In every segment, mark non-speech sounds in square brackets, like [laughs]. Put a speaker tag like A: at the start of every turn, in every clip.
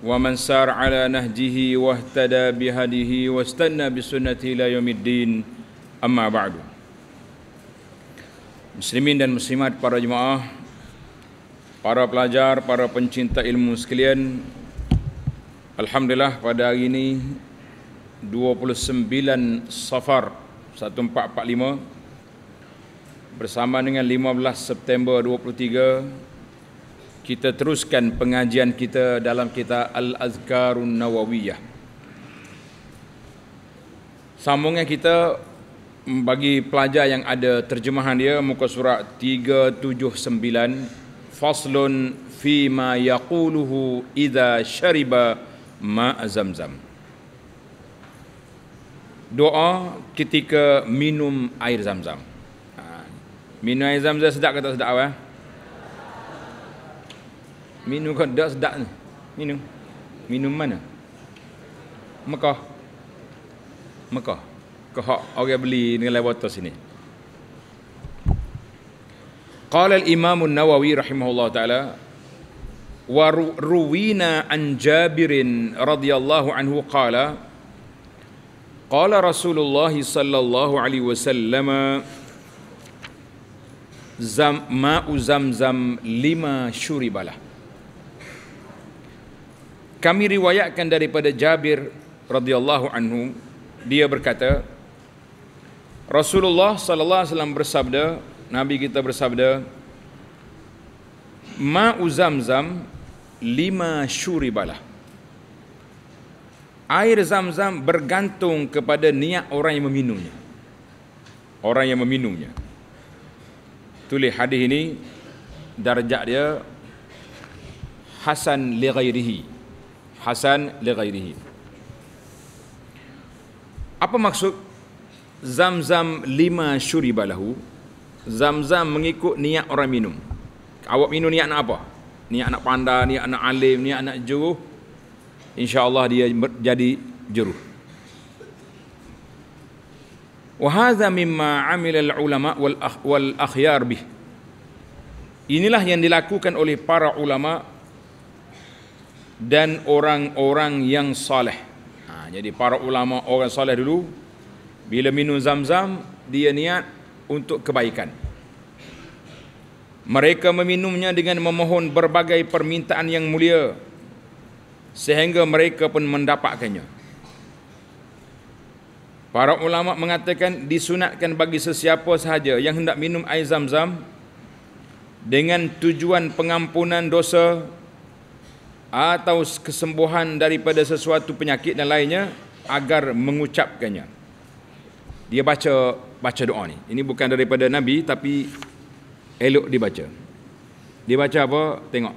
A: ومن سار على نهجه واهتدى بهديه واستنى بسنته الى يوم الدين اما بعد Muslimin dan muslimat para jemaah Para pelajar, para pencinta ilmu sekalian Alhamdulillah pada hari ini 29 Safar 1445 Bersama dengan 15 September kita teruskan pengajian kita dalam kita Al-Azkarun Nawawiyah. Sambungnya kita mm, bagi pelajar yang ada terjemahan dia muka surat 379 Faslun fi ma yaquluhu idza shariba ma zamzam. Doa ketika minum air zamzam. Ha, minum air zamzam sedap ke tak sedap? Eh? Minum dah sedap ni. Minum. Minum mana? Mekah. Mekah. Ke hak orang beli dengan botol sini. Qala al-Imam nawawi rahimahullah taala wa ruwina an Jabir radhiyallahu anhu qala قال رسول الله صلى الله عليه وسلم زم zam زمزم لما شرب له kami riwayatkan daripada Jabir radhiyallahu anhu dia berkata Rasulullah sallallahu alaihi wasallam bersabda nabi kita bersabda ma uzamzam lima syuribalah air zam zam bergantung kepada niat orang yang meminumnya orang yang meminumnya tulis hadis ini darjat dia hasan li ghairihi hasan li ghairihi apa maksud zam-zam lima syuribalahu zam-zam mengikut niat orang minum awak minum niat nak apa niat nak pandai niat nak alim niat nak juruh insyaallah dia jadi juruh wa mimma amila ulama wal akhyar bih inilah yang dilakukan oleh para ulama dan orang-orang yang soleh. Ha, jadi para ulama orang soleh dulu bila minum zam-zam dia niat untuk kebaikan. Mereka meminumnya dengan memohon berbagai permintaan yang mulia sehingga mereka pun mendapatkannya. Para ulama mengatakan disunatkan bagi sesiapa sahaja yang hendak minum air zam-zam dengan tujuan pengampunan dosa atau kesembuhan daripada sesuatu penyakit dan lainnya agar mengucapkannya. Dia baca baca doa ni. Ini bukan daripada Nabi tapi elok dibaca. Dia baca apa? Tengok.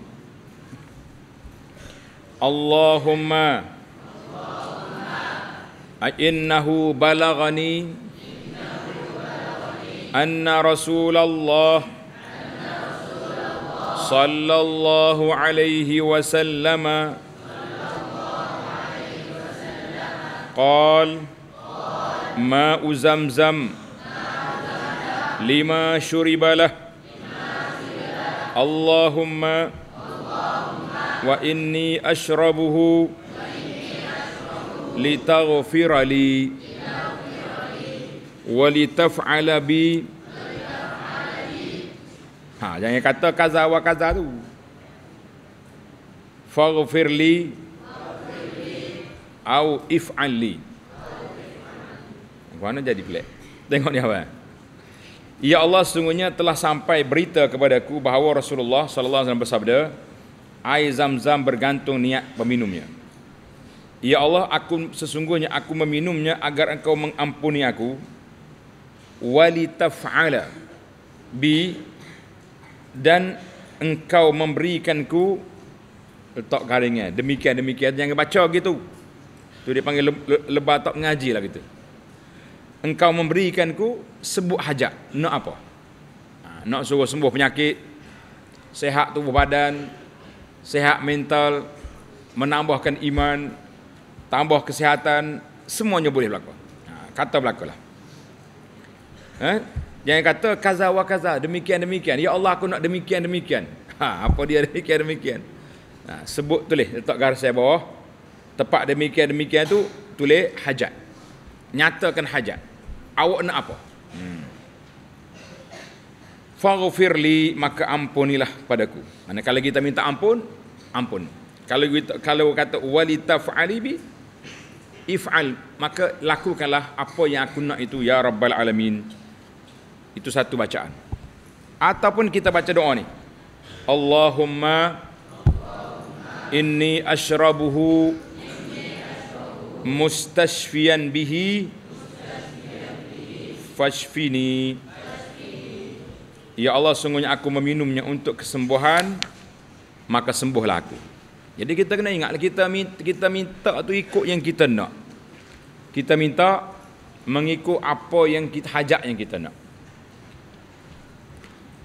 A: Allahumma Allahumma innahu balagani innahu balagani anna rasulallah صلى الله عليه وسلم قال ماء زمزم لما شرب له اللهم وإني أشربه لتغفر لي ولتفعل بي Ha, jangan kata kaza wa kaza tu. Faghfir li au if'al li. Mana jadi pelak. Tengok ni apa? Ya Allah sesungguhnya telah sampai berita kepadaku bahawa Rasulullah sallallahu alaihi wasallam bersabda, air zam-zam bergantung niat peminumnya. Ya Allah, aku sesungguhnya aku meminumnya agar engkau mengampuni aku. Walitaf'ala bi dan engkau memberikanku letak garingnya demikian demikian jangan baca gitu tu dia panggil lebat tak ngaji lah gitu engkau memberikanku sebut hajat nak apa ha, nak suruh sembuh penyakit sehat tubuh badan sehat mental menambahkan iman tambah kesihatan semuanya boleh berlaku ha, kata berlaku lah eh? Jangan kata kaza wa kaza demikian demikian. Ya Allah aku nak demikian demikian. Ha, apa dia [laughs] demikian demikian? Ha, sebut tulis letak garis saya bawah. Tepat demikian demikian tu tulis hajat. Nyatakan hajat. Awak nak apa? Hmm. Faghfir maka ampunilah padaku. Mana kalau kita minta ampun, ampun. Kalau kita, kalau kata walitaf'ali bi if'al maka lakukanlah apa yang aku nak itu ya rabbal alamin. Itu satu bacaan. Ataupun kita baca doa ni. Allahumma inni asyrabuhu mustashfiyan bihi fashfini Ya Allah sungguhnya aku meminumnya untuk kesembuhan maka sembuhlah aku. Jadi kita kena ingatlah kita minta, kita minta tu ikut yang kita nak. Kita minta mengikut apa yang kita hajat yang kita nak.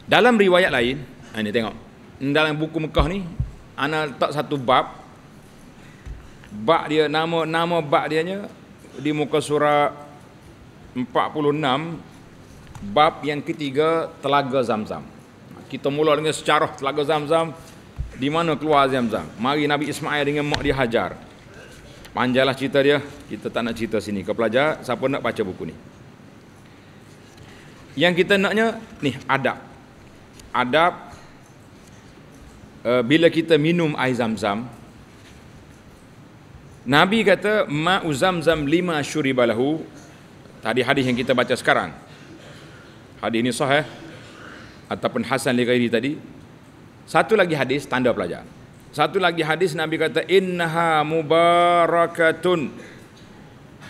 A: Dalam riwayat lain, ini ah, tengok. Dalam buku Mekah ni, ana tak satu bab. Bab dia nama nama bab dia nya di muka surat 46 bab yang ketiga telaga Zamzam. Kita mula dengan secara telaga Zamzam di mana keluar Zamzam. Mari Nabi Ismail dengan mak dia hajar. Panjalah cerita dia, kita tak nak cerita sini. Kau pelajar siapa nak baca buku ni. Yang kita naknya ni adab adab uh, bila kita minum air zam-zam Nabi kata ma uzamzam lima syuribalahu tadi hadis yang kita baca sekarang hadis ini sahih ataupun hasan li tadi satu lagi hadis tanda pelajar satu lagi hadis Nabi kata innaha mubarakatun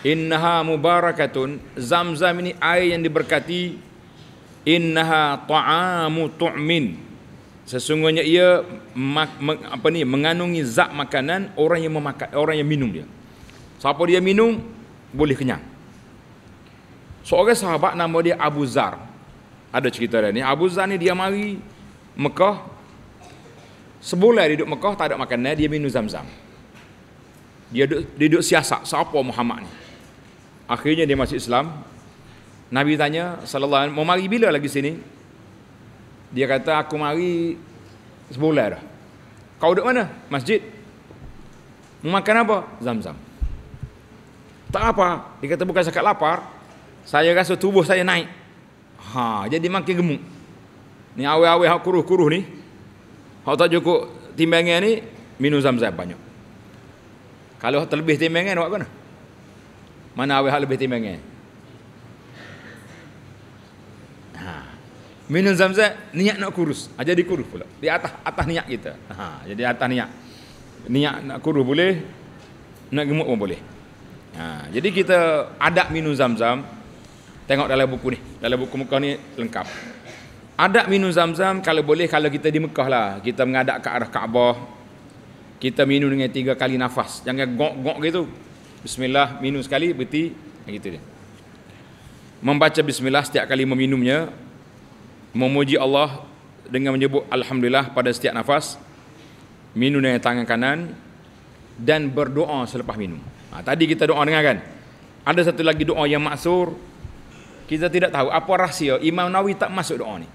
A: innaha mubarakatun zamzam ini air yang diberkati innaha ta'amu tu'min sesungguhnya ia apa ni mengandungi zat makanan orang yang memakan orang yang minum dia siapa dia minum boleh kenyang seorang sahabat nama dia Abu Zar ada cerita dia ni Abu Zar ni dia mari Mekah sebulan dia duduk Mekah tak ada makanan dia minum zam-zam dia duduk, dia duduk siasat siapa Muhammad ni akhirnya dia masuk Islam Nabi tanya, sallallahu alaihi Wasallam, mau mari bila lagi sini? Dia kata, aku mari sebulan dah. Kau duduk mana? Masjid. Mau makan apa? Zam-zam. Tak apa. Dia kata, bukan sakit lapar. Saya rasa tubuh saya naik. Ha, jadi makin gemuk. Ni awe-awe hak kuruh-kuruh ni. Hak tak cukup timbangan ni, minum zam-zam banyak. Kalau terlebih timbangan, buat apa? Mana awe hak lebih timbangan? minum zamzam niat nak kurus ha, jadi kurus pula di atas atas niat kita ha, jadi atas niat niat nak kurus boleh nak gemuk pun boleh ha, jadi kita adab minum zamzam tengok dalam buku ni dalam buku Mekah ni lengkap adab minum zamzam kalau boleh kalau kita di Mekah lah kita mengadap ke arah Kaabah kita minum dengan tiga kali nafas jangan gok-gok gitu bismillah minum sekali berhenti gitu dia membaca bismillah setiap kali meminumnya memuji Allah dengan menyebut Alhamdulillah pada setiap nafas minum dengan tangan kanan dan berdoa selepas minum ha, tadi kita doa dengar kan ada satu lagi doa yang maksur kita tidak tahu apa rahsia Imam Nawawi tak masuk doa ni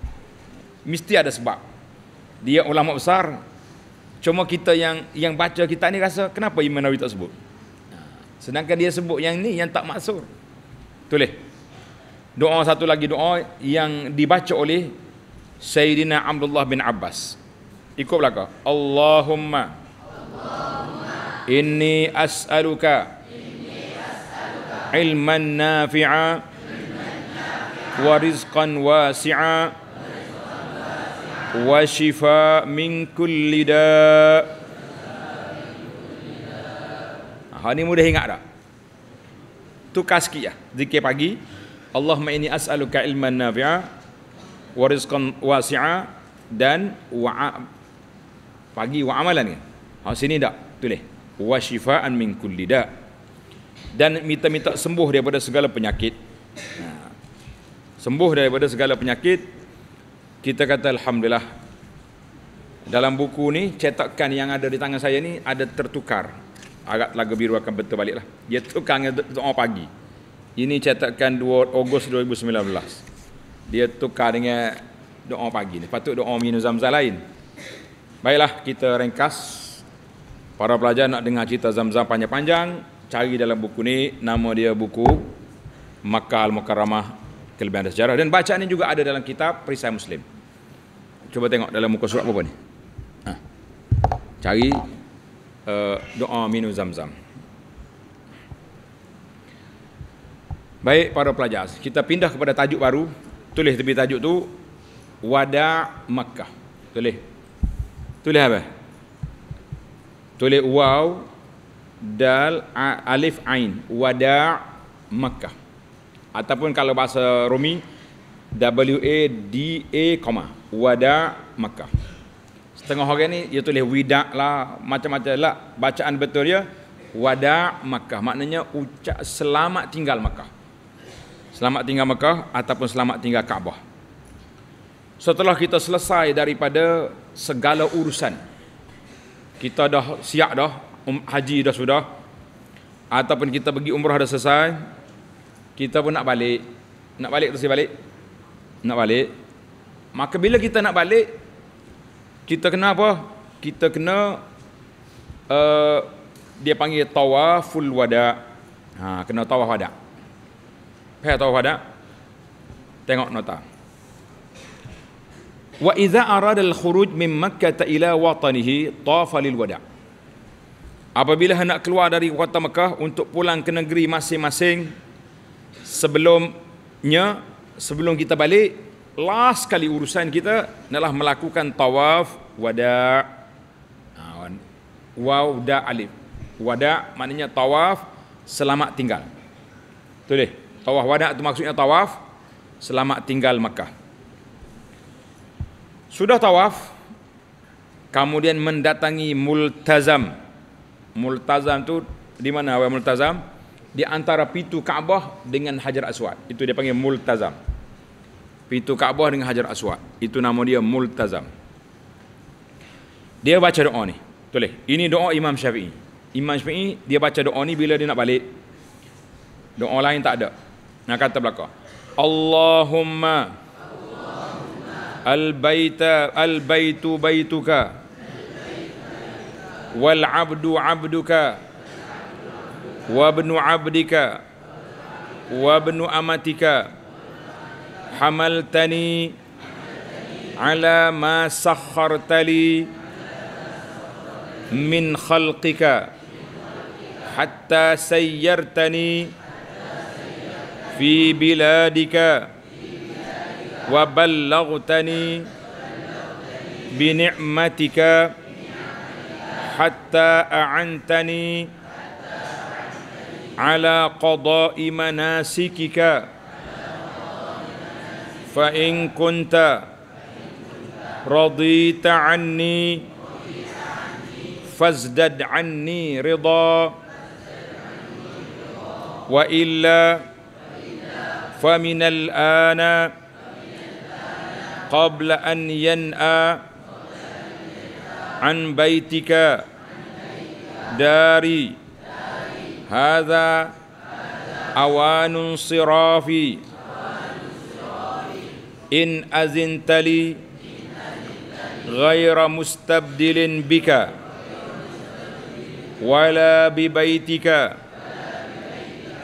A: mesti ada sebab dia ulama besar cuma kita yang yang baca kita ni rasa kenapa Imam Nawawi tak sebut ha, sedangkan dia sebut yang ni yang tak maksur tulis doa satu lagi doa yang dibaca oleh Sayyidina Abdullah bin Abbas ikut belakang Allahumma Allahumma inni as'aluka ilman nafi'a wa rizqan wasi'a wa shifa min kulli da ha ni mudah ingat tak tukar sikit ya zikir pagi Allahumma inni as'aluka ilman nafi'a wa rizqan wasi'a dan wa pagi wa amalan kan. Ha sini tak? Tulis. Wa shifaan min kulli da. Dan minta-minta sembuh daripada segala penyakit. Ha. Sembuh daripada segala penyakit. Kita kata alhamdulillah. Dalam buku ni cetakan yang ada di tangan saya ni ada tertukar. Agak telaga biru akan betul baliklah. Dia tukang doa pagi. Ini catatkan 2 Ogos 2019. Dia tukar dengan doa pagi ni. Patut doa minum zam lain. Baiklah, kita ringkas. Para pelajar nak dengar cerita zam panjang-panjang, cari dalam buku ni. Nama dia buku Makal Mukarramah Kelebihan Sejarah. Dan bacaan ni juga ada dalam kitab Perisai Muslim. Cuba tengok dalam muka surat apa ni. Ha. Cari uh, doa minum zam Baik para pelajar, kita pindah kepada tajuk baru. Tulis tepi tajuk tu Wada Makkah. Tulis. Tulis apa? Tulis waw dal alif ain Wada Makkah. Ataupun kalau bahasa Rumi, W A D A koma Wada Makkah. Setengah orang ni dia tulis wida lah macam-macam lah bacaan betul dia Wada Makkah. Maknanya ucap selamat tinggal Makkah selamat tinggal Mekah ataupun selamat tinggal Kaabah. Setelah kita selesai daripada segala urusan, kita dah siap dah, um, haji dah sudah, ataupun kita pergi umrah dah selesai, kita pun nak balik. Nak balik tu si balik? Nak balik. Maka bila kita nak balik, kita kena apa? Kita kena uh, dia panggil tawaful wada. Ha, kena tawaf wada. Saya tahu pada tengok nota. Wa idza arada al-khuruj min Makkah ila watanihi tafa lil wada. Apabila hendak keluar dari kota Mekah untuk pulang ke negeri masing-masing sebelumnya sebelum kita balik last kali urusan kita adalah melakukan tawaf wada. Ha, Wauda alif. Wada maknanya tawaf selamat tinggal. Betul deh. Tawaf wada' itu maksudnya tawaf selamat tinggal Makkah. Sudah tawaf, kemudian mendatangi Multazam. Multazam itu di mana awal Multazam? Di antara pintu Kaabah dengan Hajar Aswad. Itu dia panggil Multazam. Pintu Kaabah dengan Hajar Aswad. Itu nama dia Multazam. Dia baca doa ni. Tulis. Ini doa Imam Syafi'i. Imam Syafi'i dia baca doa ni bila dia nak balik. Doa lain tak ada. Nak kata belakang. Allahumma Al-baita al-baitu baituka wal 'abdu 'abduka wa ibnu 'abdika wa ibnu amatika hamaltani ala ma sakhartali min khalqika hatta sayyartani في بلادك وبلغتني بنعمتك حتى أعنتني على قضاء مناسكك فإن كنت رضيت عني فازدد عني رضا وإلا فمن الآن قبل أن ينأى عن بيتك داري هذا أوان صرافي إن أذنت لي غير مستبدل بك ولا ببيتك ولا ببيتك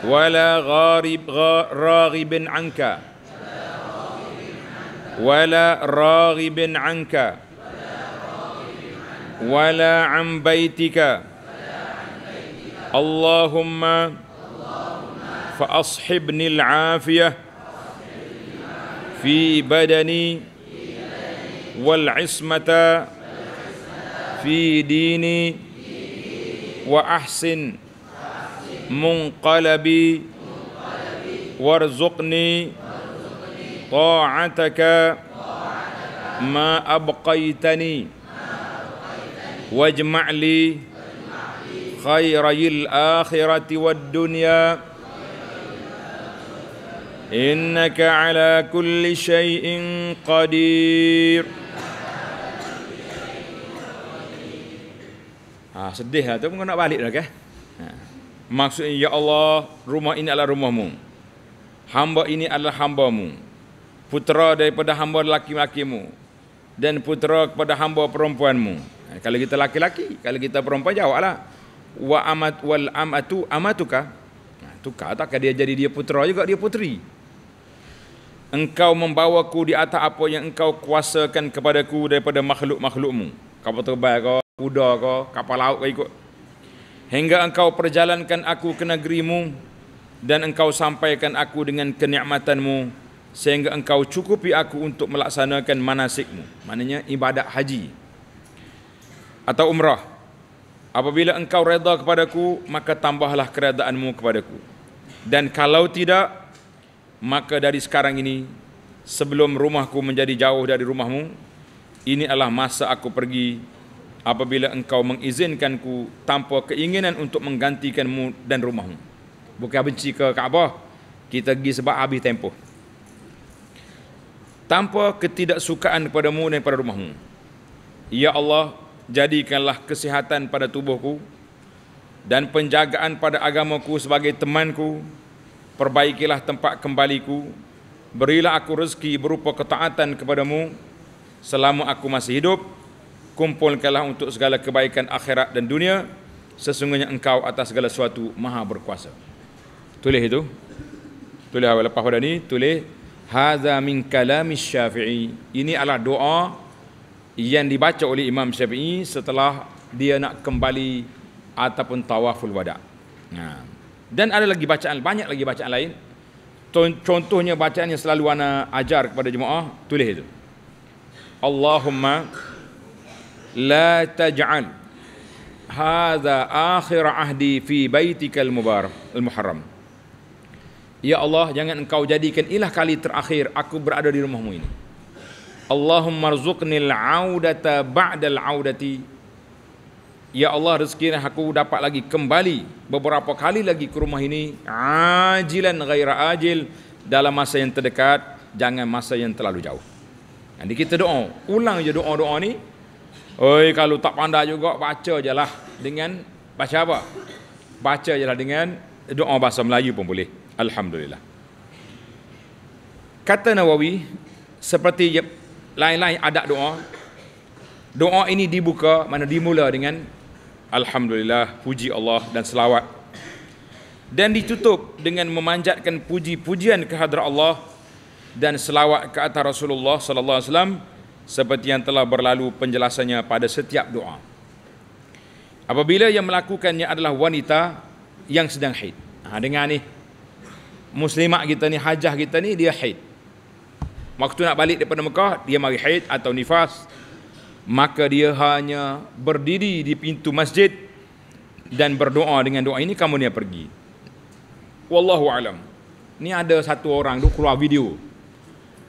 A: ولا غارب راغب عنك ولا راغب عنك ولا عن بيتك اللهم فأصحبني العافية في بدني والعصمة في ديني وأحسن منقلبي وارزقني طاعتك ما أبقيتني واجمع لي خيري الآخرة والدنيا إنك على كل شيء قدير Ah, sedih lah tu kau nak balik dah Okay? Maksudnya, Ya Allah, rumah ini adalah rumahmu. Hamba ini adalah hambamu. Putera daripada hamba lelaki lakimu Dan putera kepada hamba perempuanmu. Ha, kalau kita laki-laki, kalau kita perempuan jawablah. Wa amat wal amatu amatuka. Nah, ha, tukar tak dia jadi dia putera juga dia puteri. Engkau membawaku di atas apa yang engkau kuasakan kepadaku daripada makhluk-makhlukmu. Kapal terbang kau, kuda kau, kapal laut kau ikut hingga engkau perjalankan aku ke negerimu dan engkau sampaikan aku dengan kenikmatanmu sehingga engkau cukupi aku untuk melaksanakan manasikmu maknanya ibadat haji atau umrah apabila engkau reda kepadaku maka tambahlah keredaanmu kepadaku dan kalau tidak maka dari sekarang ini sebelum rumahku menjadi jauh dari rumahmu ini adalah masa aku pergi apabila engkau mengizinkanku tanpa keinginan untuk menggantikanmu dan rumahmu. Bukan benci ke Kaabah. Kita pergi sebab habis tempoh. Tanpa ketidaksukaan padamu dan pada rumahmu. Ya Allah, jadikanlah kesihatan pada tubuhku dan penjagaan pada agamaku sebagai temanku. Perbaikilah tempat kembaliku. Berilah aku rezeki berupa ketaatan kepadamu selama aku masih hidup kumpulkanlah untuk segala kebaikan akhirat dan dunia sesungguhnya engkau atas segala sesuatu maha berkuasa tulis itu tulis awal lepas pada ni tulis hadza min kalami syafi'i ini adalah doa yang dibaca oleh imam syafi'i setelah dia nak kembali ataupun tawaful wada nah. Ha. dan ada lagi bacaan banyak lagi bacaan lain contohnya bacaan yang selalu ana ajar kepada jemaah tulis itu Allahumma la taj'al hadha akhir ahdi fi baitikal mubar al muharram ya allah jangan engkau jadikan ilah kali terakhir aku berada di rumahmu ini Allahumma rzuqnil audata ba'dal audati Ya Allah rezekinya aku dapat lagi kembali beberapa kali lagi ke rumah ini ajilan ghaira ajil dalam masa yang terdekat jangan masa yang terlalu jauh. Jadi kita doa, ulang je doa-doa ni Oi kalau tak pandai juga baca jelah dengan baca apa? Baca jelah dengan doa bahasa Melayu pun boleh. Alhamdulillah. Kata Nawawi seperti lain-lain adat doa doa ini dibuka mana dimula dengan alhamdulillah puji Allah dan selawat dan ditutup dengan memanjatkan puji-pujian kehadrat Allah dan selawat ke atas Rasulullah sallallahu alaihi wasallam seperti yang telah berlalu penjelasannya pada setiap doa. Apabila yang melakukannya adalah wanita yang sedang haid. Ha, dengar ni. Muslimah kita ni, hajah kita ni dia haid. Waktu nak balik daripada Mekah, dia mari haid atau nifas. Maka dia hanya berdiri di pintu masjid dan berdoa dengan doa ini kamu dia pergi. Wallahu alam. Ni ada satu orang tu keluar video.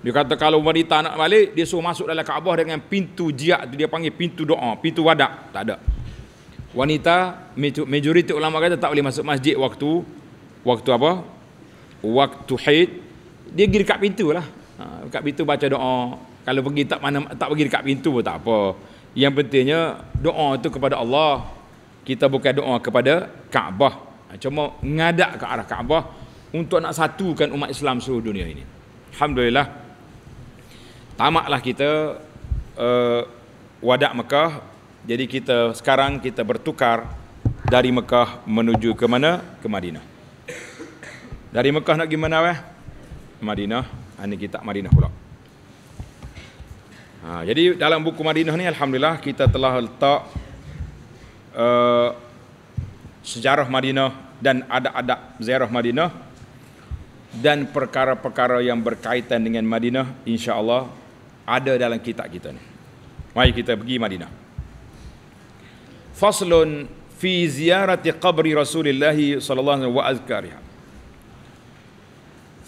A: Dia kata kalau wanita nak balik, dia suruh masuk dalam Kaabah dengan pintu jiak tu dia panggil pintu doa, pintu wadak. Tak ada. Wanita majoriti ulama kata tak boleh masuk masjid waktu waktu apa? Waktu haid. Dia pergi dekat pintu lah. Ha, dekat pintu baca doa. Kalau pergi tak mana tak pergi dekat pintu pun tak apa. Yang pentingnya doa tu kepada Allah. Kita bukan doa kepada Kaabah. Ha, cuma ngadak ke arah Kaabah untuk nak satukan umat Islam seluruh dunia ini. Alhamdulillah tamaklah kita uh, wadak Mekah jadi kita sekarang kita bertukar dari Mekah menuju ke mana ke Madinah dari Mekah nak gimana weh Madinah ini ah, kita Madinah pula ha, jadi dalam buku Madinah ni Alhamdulillah kita telah letak uh, sejarah Madinah dan adat-adat ziarah Madinah dan perkara-perkara yang berkaitan dengan Madinah insya-Allah ada dalam kitab kita ni. Mari kita pergi Madinah. Faslun fi ziyarati qabri Rasulullah sallallahu alaihi wa azkariha.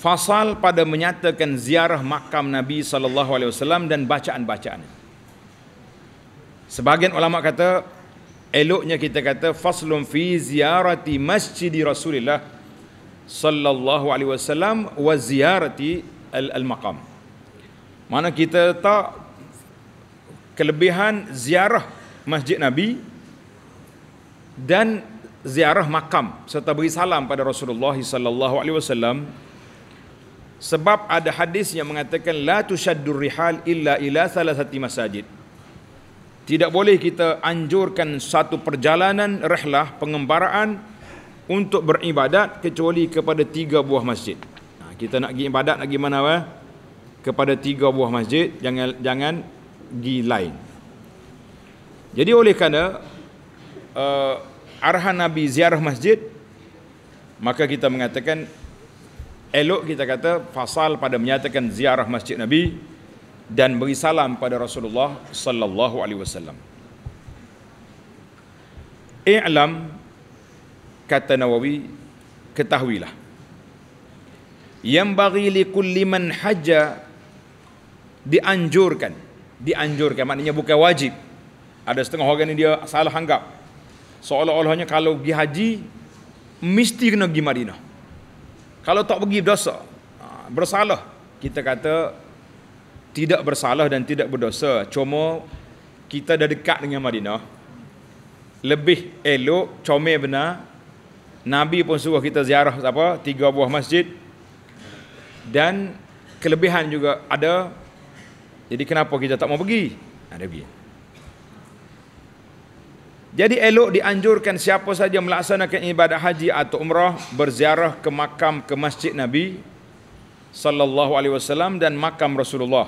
A: Fasal pada menyatakan ziarah makam Nabi sallallahu alaihi wasallam dan bacaan-bacaan. Sebagian ulama kata eloknya kita kata faslun fi ziyarati masjid Rasulullah sallallahu alaihi wasallam wa ziyarati al-maqam. Al mana kita letak kelebihan ziarah Masjid Nabi dan ziarah makam serta beri salam pada Rasulullah sallallahu alaihi wasallam sebab ada hadis yang mengatakan la tushaddur rihal illa ila salasati masajid. Tidak boleh kita anjurkan satu perjalanan rehlah pengembaraan untuk beribadat kecuali kepada tiga buah masjid. kita nak pergi ibadat nak pergi mana? Wah? kepada tiga buah masjid jangan jangan di lain jadi oleh kerana uh, arahan Nabi ziarah masjid maka kita mengatakan elok kita kata fasal pada menyatakan ziarah masjid Nabi dan beri salam pada Rasulullah sallallahu alaihi wasallam. I'lam kata Nawawi ketahuilah. Yang bagi li kulli man hajja dianjurkan dianjurkan maknanya bukan wajib ada setengah orang ini dia salah anggap seolah-olahnya kalau pergi haji mesti kena pergi Madinah kalau tak pergi berdosa ha, bersalah kita kata tidak bersalah dan tidak berdosa cuma kita dah dekat dengan Madinah lebih elok comel benar Nabi pun suruh kita ziarah apa tiga buah masjid dan kelebihan juga ada jadi kenapa kita tak mau pergi? Ada ha, pergi. Jadi elok dianjurkan siapa saja melaksanakan ibadah haji atau umrah berziarah ke makam ke masjid Nabi sallallahu alaihi wasallam dan makam Rasulullah.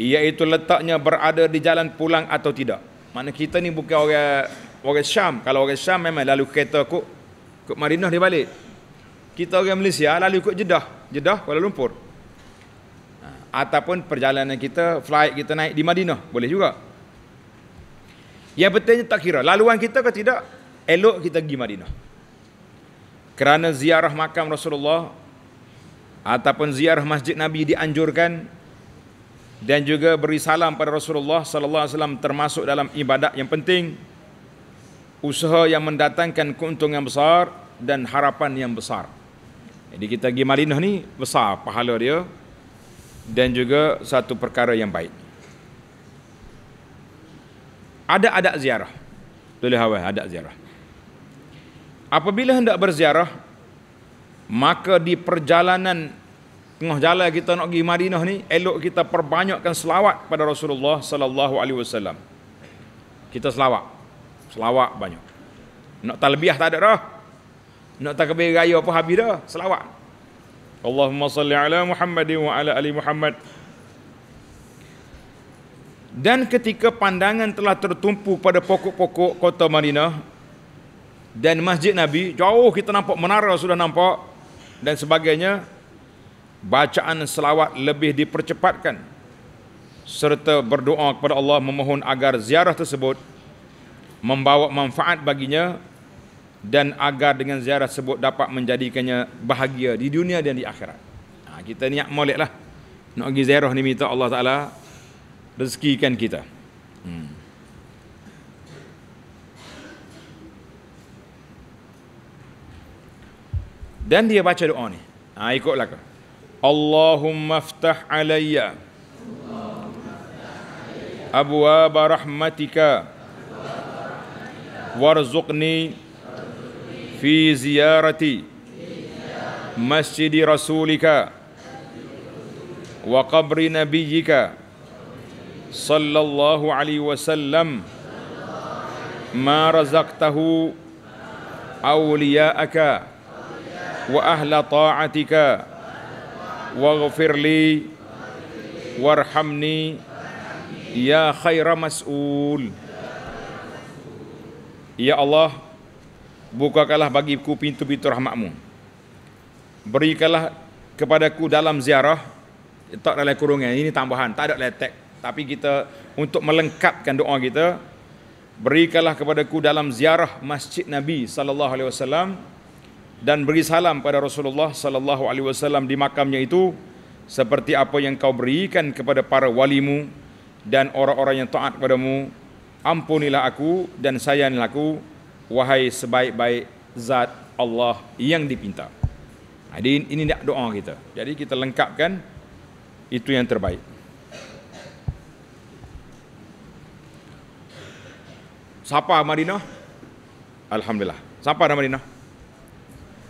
A: Iaitu letaknya berada di jalan pulang atau tidak. Mana kita ni bukan orang orang Syam. Kalau orang Syam memang lalu kereta ku ke Madinah dia balik. Kita orang Malaysia lalu ikut Jeddah, Jeddah Kuala Lumpur ataupun perjalanan kita flight kita naik di Madinah boleh juga yang pentingnya tak kira laluan kita ke tidak elok kita pergi Madinah kerana ziarah makam Rasulullah ataupun ziarah masjid Nabi dianjurkan dan juga beri salam pada Rasulullah sallallahu alaihi wasallam termasuk dalam ibadat yang penting usaha yang mendatangkan keuntungan besar dan harapan yang besar. Jadi kita pergi Madinah ni besar pahala dia, dan juga satu perkara yang baik. Ada adat ziarah. Tulis awal adat ziarah. Apabila hendak berziarah, maka di perjalanan tengah jalan kita nak pergi Madinah ni, elok kita perbanyakkan selawat pada Rasulullah sallallahu alaihi wasallam. Kita selawat. Selawat banyak. Nak talbiah tak ada dah. Nak takbir raya apa habis dah, selawat. Allahumma salli ala Muhammad wa ala ali Muhammad dan ketika pandangan telah tertumpu pada pokok-pokok kota Madinah dan masjid Nabi jauh kita nampak menara sudah nampak dan sebagainya bacaan selawat lebih dipercepatkan serta berdoa kepada Allah memohon agar ziarah tersebut membawa manfaat baginya dan agar dengan ziarah sebut dapat menjadikannya bahagia di dunia dan di akhirat. Ha, kita niat molek lah. Nak pergi ziarah ni minta Allah Ta'ala rezekikan kita. Hmm. Dan dia baca doa ni. Ha, ikutlah kau. Allahumma ftah alaiya, Abu rahmatika. Warzuqni. Warzuqni. في زيارة مسجد رسولك وقبر نبيك صلى الله عليه وسلم ما رزقته أولياءك وأهل طاعتك واغفر لي وارحمني يا خير مسؤول يا الله bukakanlah bagiku pintu-pintu rahmatmu. Berikanlah kepadaku dalam ziarah, tak dalam kurungan, ini tambahan, tak ada letek. Tapi kita untuk melengkapkan doa kita, berikanlah kepadaku dalam ziarah masjid Nabi sallallahu alaihi wasallam dan beri salam pada Rasulullah sallallahu alaihi wasallam di makamnya itu seperti apa yang kau berikan kepada para walimu dan orang-orang yang taat padamu ampunilah aku dan sayangilah aku wahai sebaik-baik zat Allah yang dipinta. Jadi ha, ini nak doa kita. Jadi kita lengkapkan itu yang terbaik. Siapa marina? Alhamdulillah. Siapa dah marina?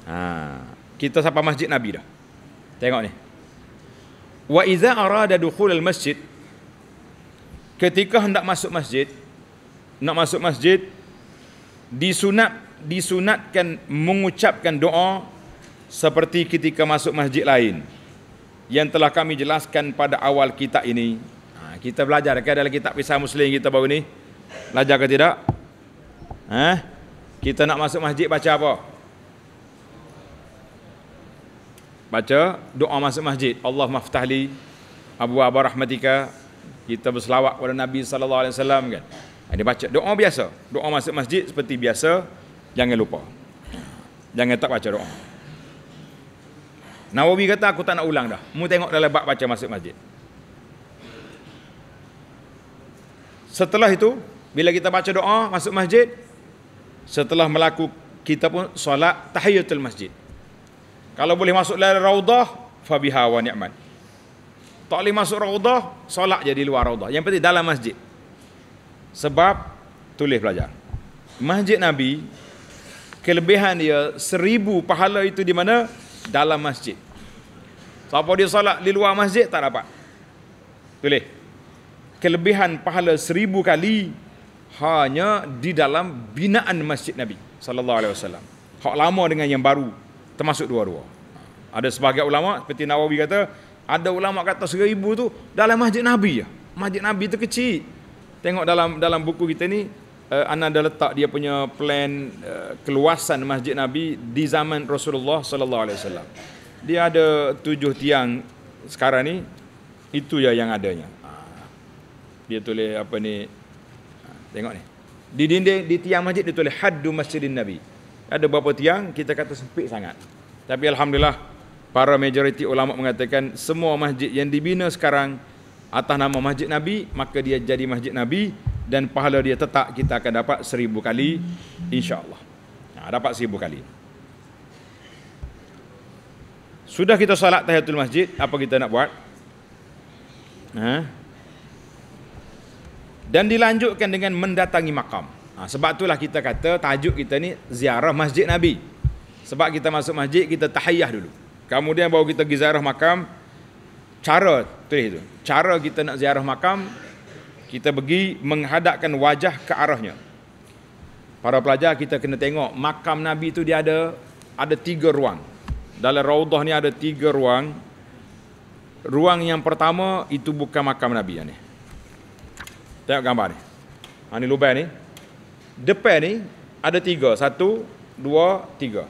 A: Ha, kita siapa Masjid Nabi dah. Tengok ni. Wa iza arada dukhul al-masjid ketika hendak masuk masjid nak masuk masjid disunat disunatkan mengucapkan doa seperti ketika masuk masjid lain yang telah kami jelaskan pada awal kita ini ha, kita belajar ke dalam kitab pisah muslim kita baru ni belajar ke tidak eh kita nak masuk masjid baca apa baca doa masuk masjid Allah maftahli abu abarahmatika kita berselawat kepada Nabi saw. kan Ah, dia baca doa biasa. Doa masuk masjid seperti biasa. Jangan lupa. Jangan tak baca doa. Nawawi kata aku tak nak ulang dah. Mu tengok dalam bab baca masuk masjid. Setelah itu, bila kita baca doa masuk masjid, setelah melakukan kita pun solat tahiyatul masjid. Kalau boleh masuk dalam raudah, fabiha wa ni'man. Tak boleh masuk raudah, solat jadi luar raudah. Yang penting dalam masjid. Sebab tulis pelajar. Masjid Nabi kelebihan dia seribu pahala itu di mana? Dalam masjid. Siapa dia salat di luar masjid tak dapat. Tulis. Kelebihan pahala seribu kali hanya di dalam binaan masjid Nabi sallallahu alaihi wasallam. Hak lama dengan yang baru termasuk dua-dua. Ada sebagai ulama seperti Nawawi kata ada ulama kata seribu tu dalam masjid Nabi ya. Masjid Nabi tu kecil tengok dalam dalam buku kita ni uh, ana dah letak dia punya plan uh, keluasan masjid nabi di zaman Rasulullah sallallahu alaihi wasallam dia ada tujuh tiang sekarang ni itu ya yang adanya ah, dia tulis apa ni ah, tengok ni di dinding di tiang masjid dia tulis haddu masjidin nabi ada beberapa tiang kita kata sempit sangat tapi alhamdulillah para majoriti ulama mengatakan semua masjid yang dibina sekarang atas nama masjid Nabi maka dia jadi masjid Nabi dan pahala dia tetap kita akan dapat seribu kali insya Allah. Nah, ha, dapat seribu kali sudah kita salat tahiyatul masjid apa kita nak buat ha? dan dilanjutkan dengan mendatangi makam ha, sebab itulah kita kata tajuk kita ni ziarah masjid Nabi sebab kita masuk masjid kita tahiyah dulu kemudian baru kita pergi ziarah makam cara tulis itu. Cara kita nak ziarah makam, kita pergi menghadapkan wajah ke arahnya. Para pelajar kita kena tengok makam Nabi itu dia ada ada tiga ruang. Dalam raudah ni ada tiga ruang. Ruang yang pertama itu bukan makam Nabi ni. Tengok gambar ni. Ha ni lubang ni. Depan ni ada tiga. Satu, dua, tiga.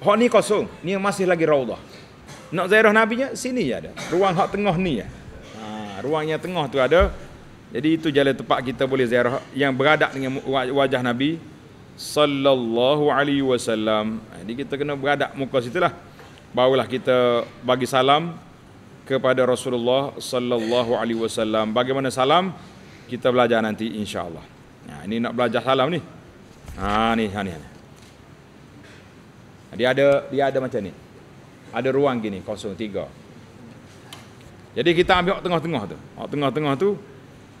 A: Hak ni kosong. Ni masih lagi raudah. Nak ziarah Nabi nya sini je ada. Ruang hak tengah ni ya. Ha, ruang yang tengah tu ada. Jadi itu jalan tempat kita boleh ziarah yang beradab dengan wajah Nabi sallallahu alaihi wasallam. Ha, jadi kita kena beradab muka situlah. Barulah kita bagi salam kepada Rasulullah sallallahu alaihi wasallam. Bagaimana salam? Kita belajar nanti insyaallah Ha, ini nak belajar salam ni. Ha ni, ha ni. Ha, ha, dia ada dia ada macam ni ada ruang gini kosong tiga jadi kita ambil tengah-tengah tu tengah-tengah tu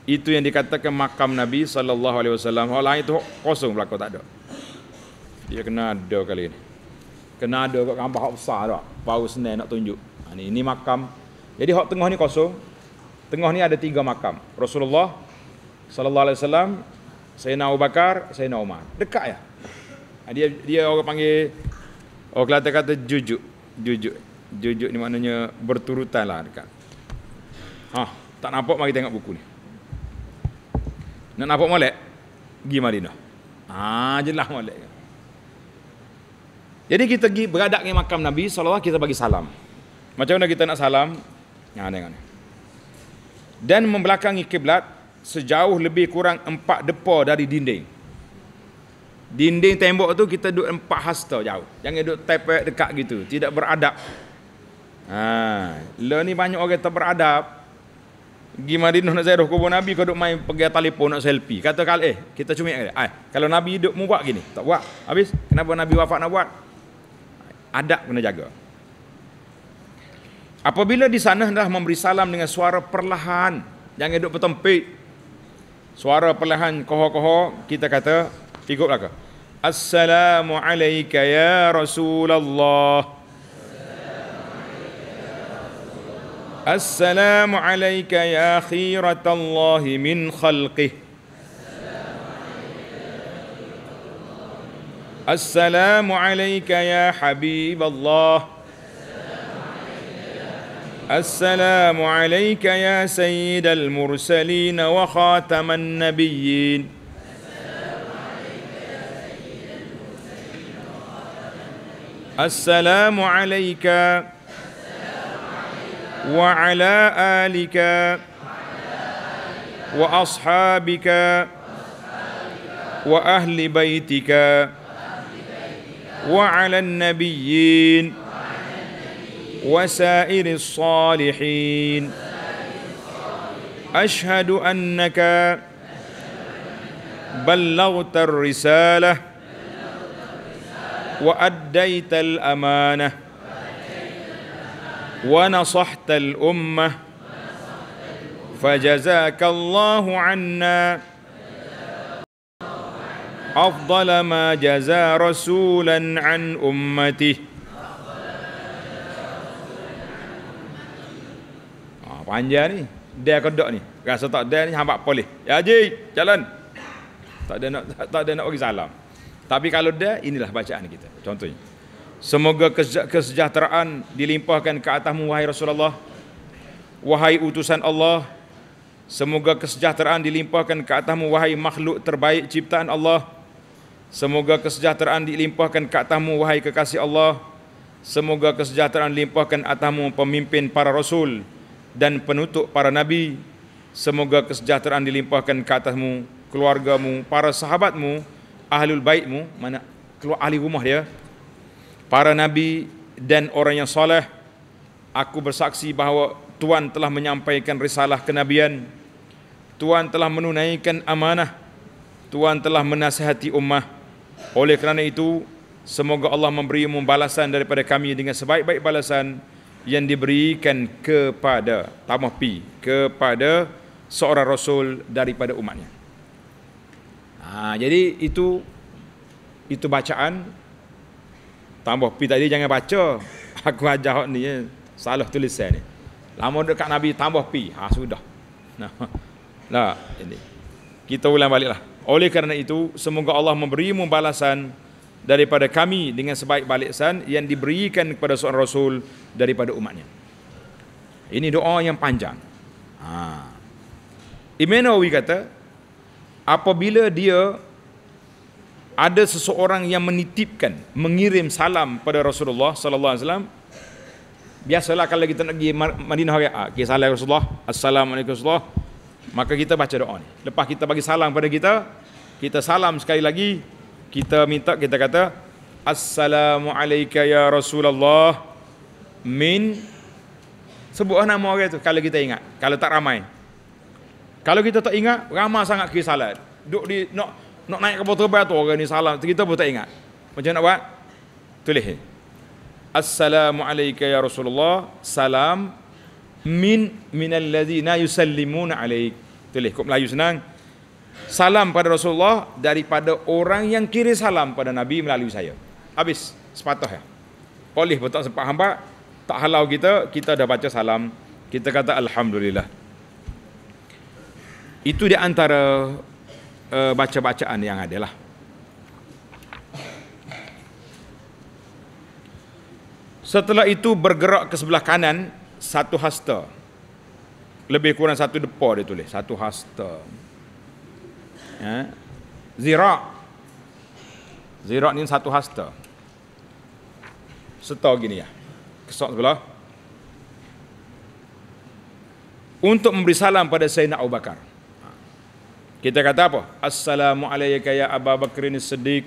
A: itu yang dikatakan makam Nabi saw. alaihi Hal lain tu kosong belakang tak ada. Dia kena ada kali ni. Kena ada kat gambar hak besar tak? Baru senang nak tunjuk. ini, ha, ini makam. Jadi hak tengah ni kosong. Tengah ni ada tiga makam. Rasulullah sallallahu alaihi wasallam, Sayyidina Abu Bakar, Sayyidina Umar. Dekat ya. Ha, dia dia orang panggil orang Kelantan kata jujuk jujur jujur ni maknanya berturutan lah dekat ha, tak nampak mari tengok buku ni nak nampak molek pergi Madinah ha, jelah molek jadi kita pergi beradak dengan makam Nabi SAW kita bagi salam macam mana kita nak salam ha, tengok ni dan membelakangi kiblat sejauh lebih kurang empat depo dari dinding dinding tembok tu kita duduk empat hasta jauh. Jangan duduk tepek dekat gitu. Tidak beradab. Ha, lo ni banyak orang tak beradab. Gimana dinuh nak zairah kubur Nabi kau duduk main pergi telefon nak selfie. Kata kalau eh kita cumi kali. Ay, ah, kalau Nabi hidup mu buat gini. Tak buat. Habis kenapa Nabi wafat nak buat? Adab kena jaga. Apabila di sana hendak memberi salam dengan suara perlahan, jangan duduk bertempik. Suara perlahan koho-koho kita kata Ikut belaka. Assalamu alayka ya Rasulullah. السلام عليك يا خيرة الله من خلقه السلام عليك يا حبيب الله السلام عليك يا سيد المرسلين وخاتم النبيين السلام عليك وعلى آلك وأصحابك وأهل بيتك وعلى النبيين وسائر الصالحين أشهد أنك بلغت الرسالة وأديت الأمانة ونصحت الأمة فجزاك الله عنا أفضل ما جزى رسولا عن أمته panjang ni dia kedok ni rasa tak dia ni hamba boleh ya ji jalan tak ada nak tak ada nak bagi salam tapi kalau dia, inilah bacaan kita. Contohnya. Semoga kesejahteraan dilimpahkan ke atasmu, wahai Rasulullah. Wahai utusan Allah. Semoga kesejahteraan dilimpahkan ke atasmu, wahai makhluk terbaik ciptaan Allah. Semoga kesejahteraan dilimpahkan ke atasmu, wahai kekasih Allah. Semoga kesejahteraan dilimpahkan atasmu pemimpin para rasul dan penutup para nabi. Semoga kesejahteraan dilimpahkan ke atasmu, keluargamu, para sahabatmu, para sahabatmu, ahlul Baikmu mana keluar ahli rumah dia para nabi dan orang yang soleh aku bersaksi bahawa tuan telah menyampaikan risalah kenabian tuan telah menunaikan amanah tuan telah menasihati ummah oleh kerana itu semoga Allah memberi mu balasan daripada kami dengan sebaik-baik balasan yang diberikan kepada tamah pi kepada seorang rasul daripada umatnya Ha, jadi itu itu bacaan tambah pi tadi jangan baca. [laughs] Aku ajar hok ni ya. salah tulis saya ni. Lama dekat Nabi tambah pi. Ha sudah. Nah. Nah, [laughs] ini. Kita ulang baliklah. Oleh kerana itu, semoga Allah memberi balasan daripada kami dengan sebaik balasan yang diberikan kepada seorang rasul daripada umatnya. Ini doa yang panjang. Ha. Imam Nawawi kata, apabila dia ada seseorang yang menitipkan mengirim salam pada Rasulullah sallallahu alaihi wasallam biasalah kalau kita nak pergi Madinah okey ah, okay, salam Rasulullah assalamualaikum Rasulullah maka kita baca doa ni lepas kita bagi salam pada kita kita salam sekali lagi kita minta kita kata Assalamu assalamualaikum ya Rasulullah min sebuah nama orang tu kalau kita ingat kalau tak ramai kalau kita tak ingat, ramai sangat kisah salat. Duk di nak nak naik kapal terbang tu orang ni salam, kita pun tak ingat. Macam nak buat? Tulis. Assalamualaikum ya Rasulullah. Salam min min alladhina yusallimuna alaik. Tulis kok Melayu senang. Salam pada Rasulullah daripada orang yang kirim salam pada Nabi melalui saya. Habis sepatah ya. Polih pun tak sempat hamba tak halau kita, kita dah baca salam, kita kata alhamdulillah. Itu di antara uh, baca-bacaan yang ada lah. Setelah itu bergerak ke sebelah kanan satu hasta. Lebih kurang satu depa dia tulis, satu hasta. Ya. Zira' Zirak ni satu hasta. Serta gini ya. Kesok sebelah. Untuk memberi salam pada Sayyidina Abu Bakar. Kita kata apa? Assalamu alayka ya Abu Bakrin Siddiq.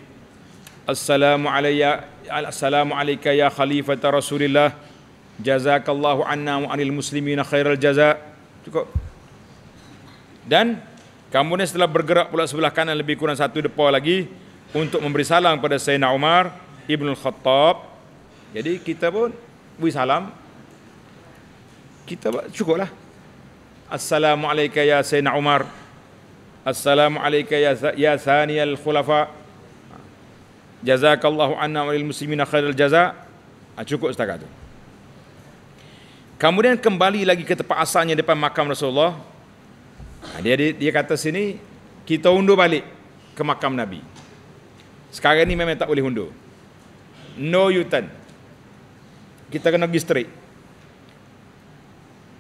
A: Assalamu alayya Assalamu alayka ya Khalifat Rasulullah. Jazakallahu anna wa anil muslimina khairal jaza. Cukup. Dan kamu ni setelah bergerak pula sebelah kanan lebih kurang satu depa lagi untuk memberi salam kepada Sayyidina Umar Ibn khattab Jadi kita pun beri salam. Kita cukuplah. lah. Assalamualaikum ya Sayyidina Umar. Assalamu alayka ya, ya sani al khulafa. Jazakallahu anna wa lil muslimina khairul jaza. Ah, cukup setakat itu. Kemudian kembali lagi ke tempat asalnya depan makam Rasulullah. Ah, dia, dia dia kata sini kita undur balik ke makam Nabi. Sekarang ni memang tak boleh undur. No you turn. Kita kena pergi straight.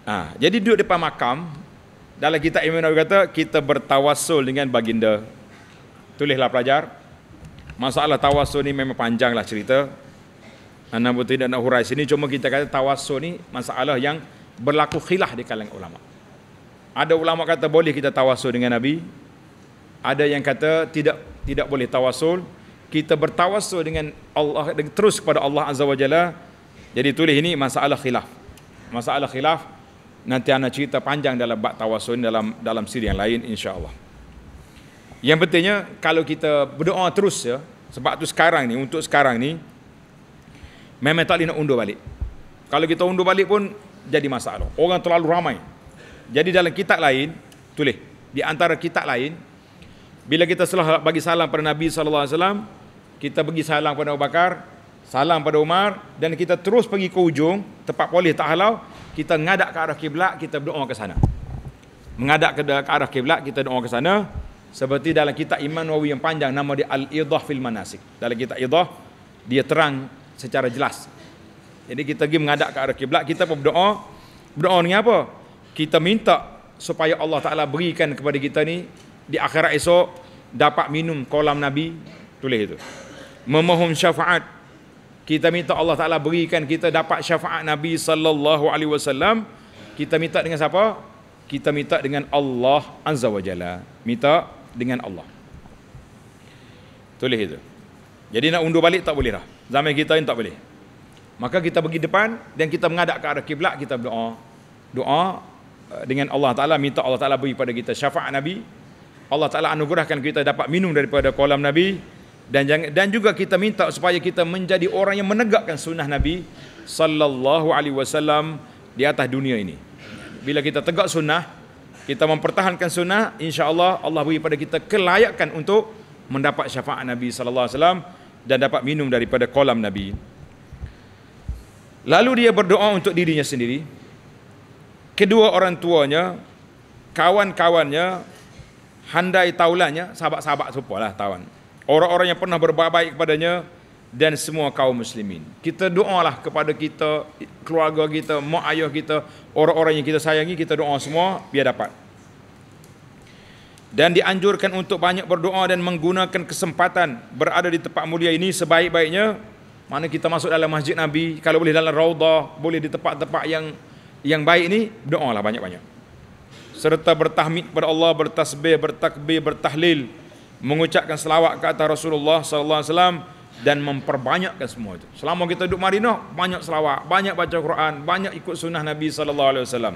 A: Ha, jadi duduk depan makam, dalam kitab Imam Nawawi kata kita bertawasul dengan baginda. Tulislah pelajar. Masalah tawasul ni memang panjanglah cerita. Ana pun tidak nak hurai sini cuma kita kata tawasul ni masalah yang berlaku khilaf di kalangan ulama. Ada ulama kata boleh kita tawasul dengan Nabi. Ada yang kata tidak tidak boleh tawasul. Kita bertawasul dengan Allah terus kepada Allah Azza wa Jalla. Jadi tulis ini masalah khilaf. Masalah khilaf nanti anda cerita panjang dalam bab tawasun dalam dalam siri yang lain insya Allah. yang pentingnya kalau kita berdoa terus ya sebab tu sekarang ni untuk sekarang ni memang tak boleh nak undur balik kalau kita undur balik pun jadi masalah orang terlalu ramai jadi dalam kitab lain tulis di antara kitab lain bila kita selah bagi salam pada Nabi sallallahu alaihi wasallam kita bagi salam pada Abu Bakar salam pada Umar dan kita terus pergi ke ujung tempat polis tak halau kita ngadap ke arah kiblat kita berdoa ke sana mengadap ke, arah kiblat kita doa ke sana seperti dalam kitab Imam Nawawi yang panjang nama dia Al-Idah fil Manasik dalam kitab Idah dia terang secara jelas jadi kita pergi mengadap ke arah kiblat kita pun berdoa berdoa dengan apa kita minta supaya Allah Taala berikan kepada kita ni di akhirat esok dapat minum kolam Nabi tulis itu memohon syafaat kita minta Allah Taala berikan kita dapat syafaat Nabi sallallahu alaihi wasallam kita minta dengan siapa kita minta dengan Allah azza wajalla minta dengan Allah tulis itu jadi nak undur balik tak boleh dah zaman kita ini tak boleh maka kita pergi depan dan kita menghadap ke arah kiblat kita berdoa doa eh, dengan Allah taala minta Allah taala beri pada kita syafaat Nabi Allah taala anugerahkan kita dapat minum daripada kolam Nabi dan jangan dan juga kita minta supaya kita menjadi orang yang menegakkan sunnah Nabi sallallahu alaihi wasallam di atas dunia ini. Bila kita tegak sunnah, kita mempertahankan sunnah, insya-Allah Allah beri pada kita kelayakan untuk mendapat syafaat Nabi sallallahu alaihi wasallam dan dapat minum daripada kolam Nabi. Lalu dia berdoa untuk dirinya sendiri, kedua orang tuanya, kawan-kawannya, handai taulannya, sahabat-sahabat supalah tawan orang-orang yang pernah berbuat baik kepadanya dan semua kaum muslimin. Kita doa lah kepada kita, keluarga kita, mak ayah kita, orang-orang yang kita sayangi, kita doa semua biar dapat. Dan dianjurkan untuk banyak berdoa dan menggunakan kesempatan berada di tempat mulia ini sebaik-baiknya. Mana kita masuk dalam masjid Nabi, kalau boleh dalam raudah, boleh di tempat-tempat yang yang baik ini, doa lah banyak-banyak. Serta bertahmid kepada Allah, bertasbih, bertakbir, bertahlil, mengucapkan selawat ke atas Rasulullah sallallahu alaihi wasallam dan memperbanyakkan semua itu. Selama kita duduk Madinah, banyak selawat, banyak baca Quran, banyak ikut sunnah Nabi sallallahu alaihi wasallam.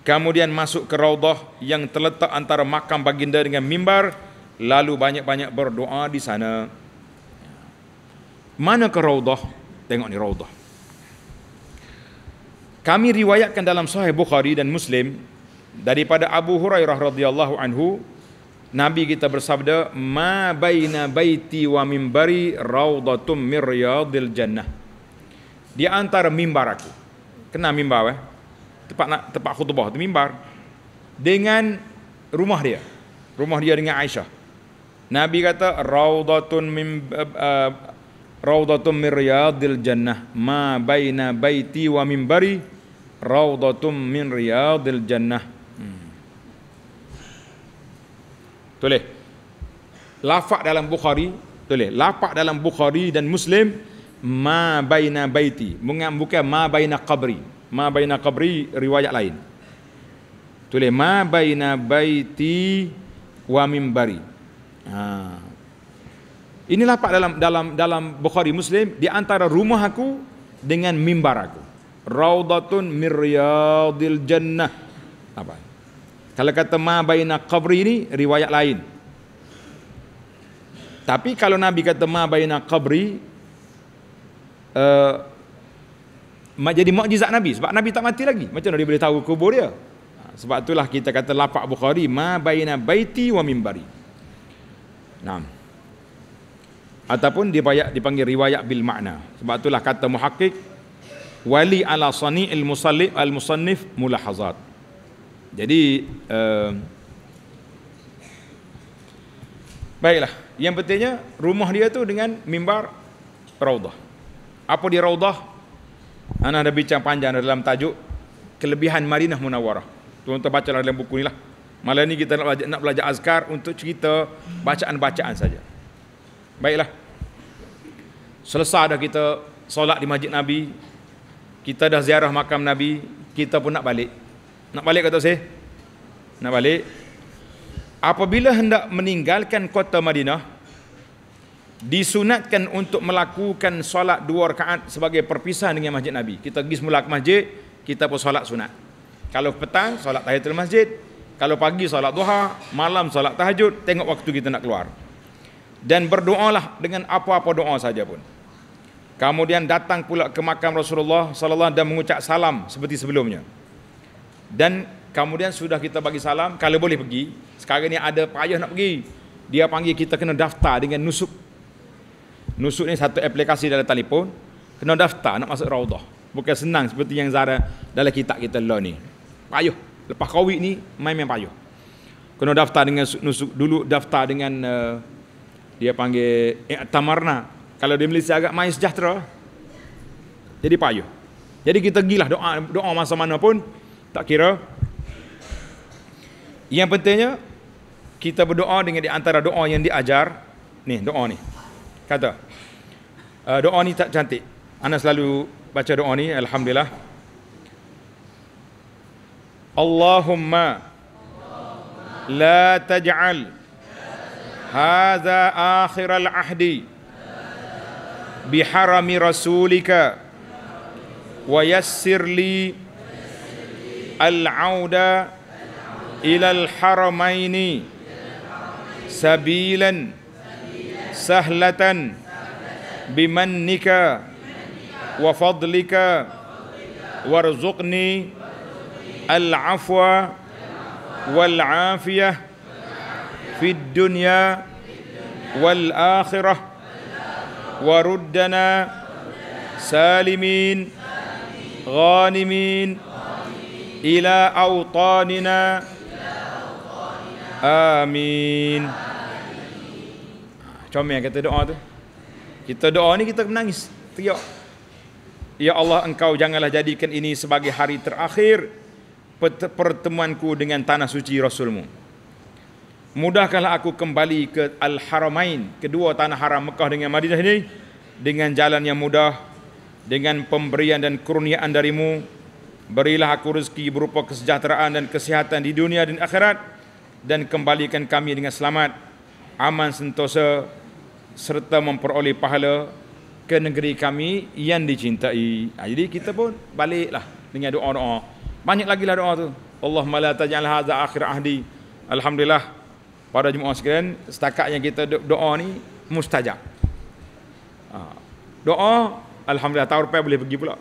A: Kemudian masuk ke raudhah yang terletak antara makam baginda dengan mimbar, lalu banyak-banyak berdoa di sana. Mana ke raudhah? Tengok ni raudhah. Kami riwayatkan dalam Sahih Bukhari dan Muslim daripada Abu Hurairah radhiyallahu anhu Nabi kita bersabda ma baina baiti wa mimbari rawdatum min riyadil jannah. Di antara mimbar aku. Kena mimbar eh. Tempat nak tempat khutbah tu mimbar dengan rumah dia. Rumah dia dengan Aisyah. Nabi kata raudatun min uh, eh, eh, raudatun min riyadil jannah ma baina baiti wa mimbari rawdatum min riyadil jannah. Boleh. Lafak dalam Bukhari, boleh. Lafak dalam Bukhari dan Muslim ma baina baiti, bukan ma baina qabri. Ma baina qabri riwayat lain. Boleh ma baina baiti wa mimbari. Ha. Inilah pak dalam dalam dalam Bukhari Muslim di antara rumah aku dengan mimbar aku. Raudatun min jannah. Apa? Ha. Kalau kata ma baina qabri ni riwayat lain. Tapi kalau Nabi kata ma baina qabri uh, jadi mukjizat Nabi sebab Nabi tak mati lagi. Macam mana dia boleh tahu kubur dia? Ha, sebab itulah kita kata lapak Bukhari ma baina baiti wa mimbari. Naam. Ataupun dia dipanggil riwayat bil makna. Sebab itulah kata muhakkik wali ala al musallif al musannif mulahazat. Jadi uh, Baiklah Yang pentingnya rumah dia tu dengan mimbar Raudah Apa dia Raudah Ana ada bincang panjang dalam tajuk Kelebihan Marinah Munawarah Tuan-tuan baca dalam buku ni lah Malah ni kita nak belajar, nak belajar azkar untuk cerita Bacaan-bacaan saja Baiklah Selesai dah kita solat di masjid Nabi Kita dah ziarah makam Nabi Kita pun nak balik nak balik kata saya? Nak balik? Apabila hendak meninggalkan kota Madinah, disunatkan untuk melakukan solat dua rakaat sebagai perpisahan dengan masjid Nabi. Kita pergi semula ke masjid, kita pun solat sunat. Kalau petang, solat tahiyatul masjid. Kalau pagi, solat duha. Malam, solat tahajud. Tengok waktu kita nak keluar. Dan berdoalah dengan apa-apa doa saja pun. Kemudian datang pula ke makam Rasulullah sallallahu alaihi wasallam dan mengucap salam seperti sebelumnya dan kemudian sudah kita bagi salam kalau boleh pergi sekarang ni ada payah nak pergi dia panggil kita kena daftar dengan nusuk nusuk ni satu aplikasi dalam telefon kena daftar nak masuk raudah bukan senang seperti yang Zara dalam kitab kita law ni payah lepas kawik ni main-main payah kena daftar dengan nusuk dulu daftar dengan uh, dia panggil tamarna kalau dia Malaysia agak main sejahtera jadi payah jadi kita gilah doa doa masa mana pun tak kira yang pentingnya kita berdoa dengan di antara doa yang diajar ni doa ni kata uh, doa ni tak cantik ana selalu baca doa ni alhamdulillah Allahumma la taj'al hadha akhir al-ahdi biharami rasulika wa العودة إلى الحرمين سبيلا سهلة بمنك وفضلك وارزقني العفو والعافية في الدنيا والآخرة وردنا سالمين غانمين إلى أوطاننا آمين Comel yang kata doa tu Kita doa ni kita menangis Teriak Ya Allah engkau janganlah jadikan ini sebagai hari terakhir Pertemuanku dengan tanah suci Rasulmu Mudahkanlah aku kembali ke Al-Haramain Kedua tanah haram Mekah dengan Madinah ini Dengan jalan yang mudah Dengan pemberian dan kurniaan darimu Berilah aku rezeki berupa kesejahteraan dan kesihatan di dunia dan akhirat dan kembalikan kami dengan selamat, aman sentosa serta memperoleh pahala ke negeri kami yang dicintai. Ha, jadi kita pun baliklah dengan doa-doa. Banyak lagi lah doa tu. Allahumma la taj'al hadza akhir ahdi. Alhamdulillah pada jemaah sekalian setakat yang kita doa ni mustajab. Ha, doa alhamdulillah tahun depan boleh pergi pula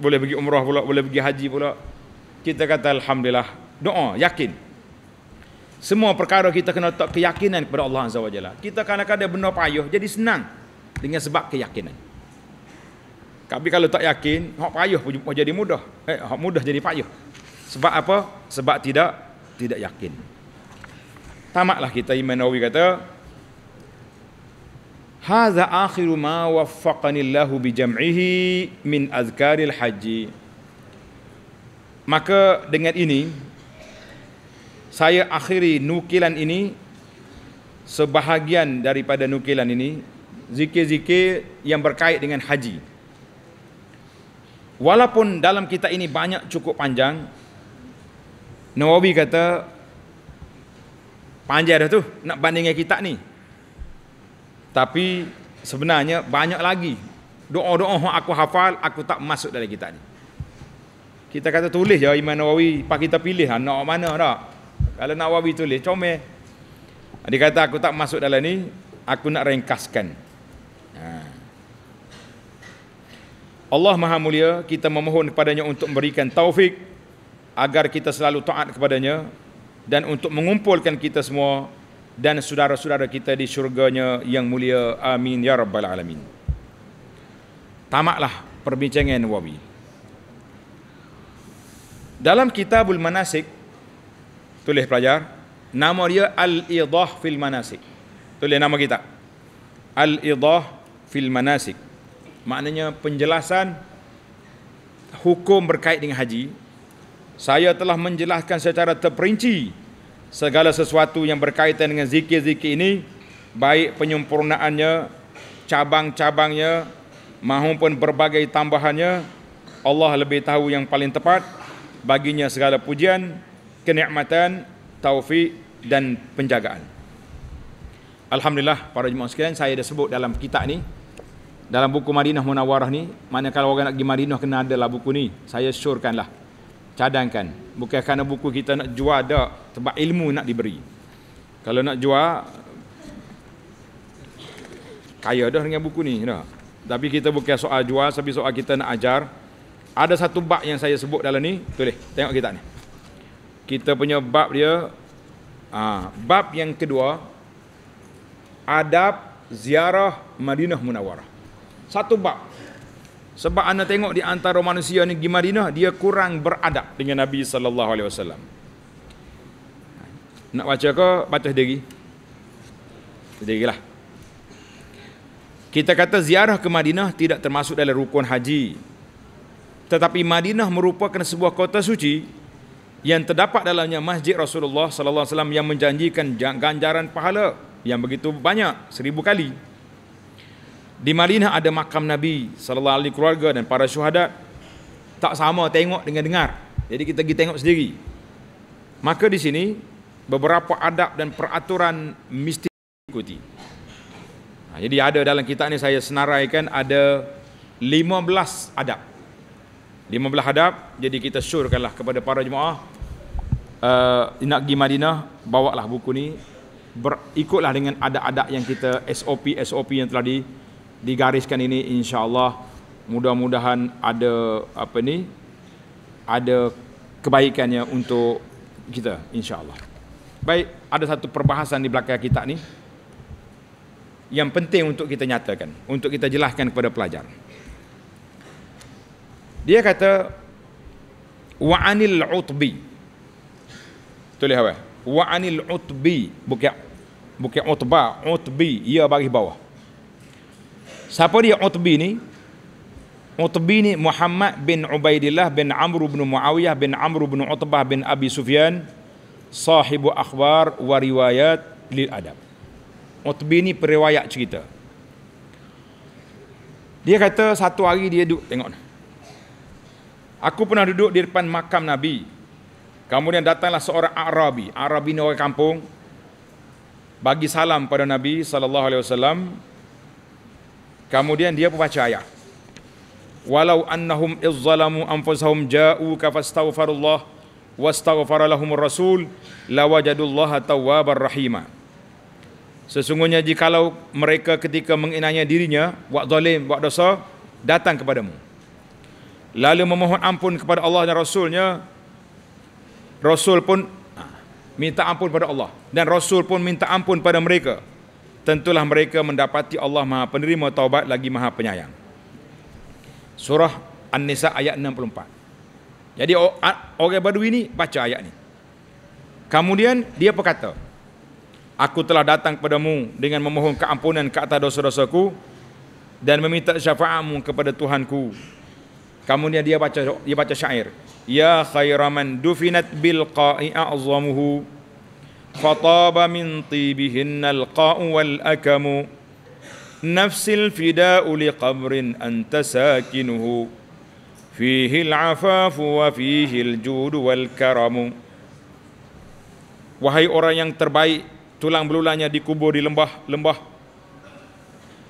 A: boleh pergi umrah pula, boleh pergi haji pula. Kita kata alhamdulillah. Doa, yakin. Semua perkara kita kena tak keyakinan kepada Allah Azza wa Jalla. Kita kadang-kadang benda payuh jadi senang dengan sebab keyakinan. Tapi kalau tak yakin, hak payuh pun jadi mudah. Eh, hak mudah jadi payuh. Sebab apa? Sebab tidak tidak yakin. Tamatlah kita Imam Nawawi kata, Hadza akhiru ma waffaqani Allah bi jam'ihi min azkaril haji. Maka dengan ini saya akhiri nukilan ini sebahagian daripada nukilan ini zikir-zikir yang berkait dengan haji. Walaupun dalam kitab ini banyak cukup panjang Nawawi kata panjang dah tu nak bandingkan kitab ni tapi sebenarnya banyak lagi doa-doa yang aku hafal, aku tak masuk dalam kitab ni. Kita kata tulis je Imam Nawawi, pak kita pilih lah, nak mana tak. Kalau nak Nawawi tulis, comel. Ah, dia kata aku tak masuk dalam ni, aku nak ringkaskan. Ha. Allah Maha Mulia, kita memohon kepadanya untuk memberikan taufik agar kita selalu taat kepadanya dan untuk mengumpulkan kita semua dan saudara-saudara kita di syurganya yang mulia. Amin ya rabbal alamin. Tamaklah perbincangan Nawawi. Dalam Kitabul Manasik tulis pelajar nama dia Al-Idah fil Manasik. Tulis nama kita. Al-Idah fil Manasik. Maknanya penjelasan hukum berkait dengan haji. Saya telah menjelaskan secara terperinci segala sesuatu yang berkaitan dengan zikir-zikir ini baik penyempurnaannya cabang-cabangnya maupun berbagai tambahannya Allah lebih tahu yang paling tepat baginya segala pujian kenikmatan taufik dan penjagaan Alhamdulillah para jemaah sekalian saya dah sebut dalam kitab ni dalam buku Madinah Munawarah ni mana kalau orang nak pergi Madinah kena ada lah buku ni saya syorkan lah cadangkan bukan kerana buku kita nak jual dak sebab ilmu nak diberi kalau nak jual kaya dah dengan buku ni dah tapi kita bukan soal jual tapi soal kita nak ajar ada satu bab yang saya sebut dalam ni tulis tengok kita ni kita punya bab dia aa, ha, bab yang kedua adab ziarah Madinah Munawarah satu bab sebab anda tengok di antara manusia ni di Madinah dia kurang beradab dengan Nabi sallallahu alaihi wasallam. Nak baca ke baca sendiri? Sendirilah. Kita kata ziarah ke Madinah tidak termasuk dalam rukun haji. Tetapi Madinah merupakan sebuah kota suci yang terdapat dalamnya masjid Rasulullah sallallahu alaihi wasallam yang menjanjikan ganjaran pahala yang begitu banyak seribu kali. Di Madinah ada makam Nabi sallallahu alaihi keluarga dan para syuhada tak sama tengok dengan dengar. Jadi kita pergi tengok sendiri. Maka di sini beberapa adab dan peraturan mesti ikuti Nah, ha, jadi ada dalam kitab ini saya senaraikan ada 15 adab. 15 adab jadi kita syurkanlah kepada para jemaah uh, nak pergi Madinah bawa lah buku ni ikutlah dengan adab-adab yang kita SOP SOP yang telah di digariskan ini insyaallah mudah-mudahan ada apa ni ada kebaikannya untuk kita insyaallah. Baik, ada satu perbahasan di belakang kita ni yang penting untuk kita nyatakan, untuk kita jelaskan kepada pelajar. Dia kata wa anil utbi. Betul ya? Wa anil utbi bukan bukan utba, utbi ia bagi bawah. Siapa dia Utbi ni? Utbi ni Muhammad bin Ubaidillah bin Amr bin Muawiyah bin Amr bin Utbah bin Abi Sufyan sahibu akhbar wa riwayat lil adab. Utbi ni periwayat cerita. Dia kata satu hari dia duduk tengok. Aku pernah duduk di depan makam Nabi. Kemudian datanglah seorang Arabi. Arabi ni orang kampung. Bagi salam pada Nabi sallallahu alaihi wasallam Kemudian dia membaca ayat. Walau annahum izzalamu anfusahum ja'u ka fastaghfirullah wastaghfar lahum rasul lawajadullaha tawwabar rahima. Sesungguhnya jikalau mereka ketika menginanya dirinya buat zalim buat dosa datang kepadamu. Lalu memohon ampun kepada Allah dan rasulnya Rasul pun ha, minta ampun kepada Allah dan Rasul pun minta ampun kepada mereka tentulah mereka mendapati Allah Maha Penerima Taubat lagi Maha Penyayang. Surah An-Nisa ayat 64. Jadi orang Badui ini baca ayat ni. Kemudian dia berkata, Aku telah datang kepadamu dengan memohon keampunan ke atas dosa-dosaku dan meminta syafa'amu kepada Tuhanku. Kemudian dia baca dia baca syair. Ya khairaman dufinat bil qai'a فطاب من طيبهن القاء والأكم نفس الفداء لقبر أنت ساكنه فيه العفاف وفيه الجود والكرم Wahai orang yang terbaik tulang belulangnya dikubur di lembah-lembah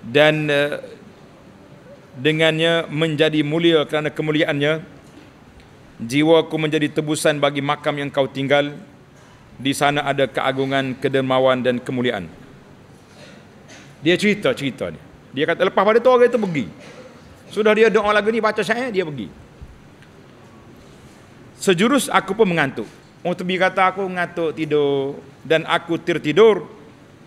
A: dan eh, dengannya menjadi mulia kerana kemuliaannya jiwaku menjadi tebusan bagi makam yang kau tinggal di sana ada keagungan, kedermawan dan kemuliaan. Dia cerita cerita ni. Dia kata lepas pada tu orang itu pergi. Sudah dia doa lagu ni baca saya dia pergi. Sejurus aku pun mengantuk. Mutubi kata aku mengantuk tidur dan aku tertidur.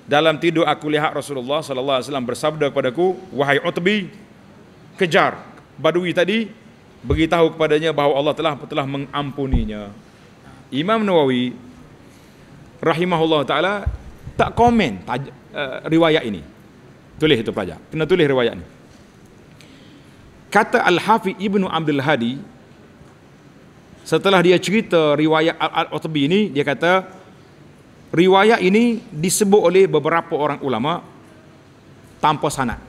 A: Dalam tidur aku lihat Rasulullah sallallahu alaihi wasallam bersabda kepadaku, "Wahai Utbi, kejar badui tadi, beritahu kepadanya bahawa Allah telah telah mengampuninya." Imam Nawawi rahimahullah taala tak komen taj, uh, riwayat ini. Tulis itu pelajar. Kena tulis riwayat ini. Kata Al-Hafi Ibnu Abdul Hadi setelah dia cerita riwayat Al-Atbi ini dia kata riwayat ini disebut oleh beberapa orang ulama tanpa sanad.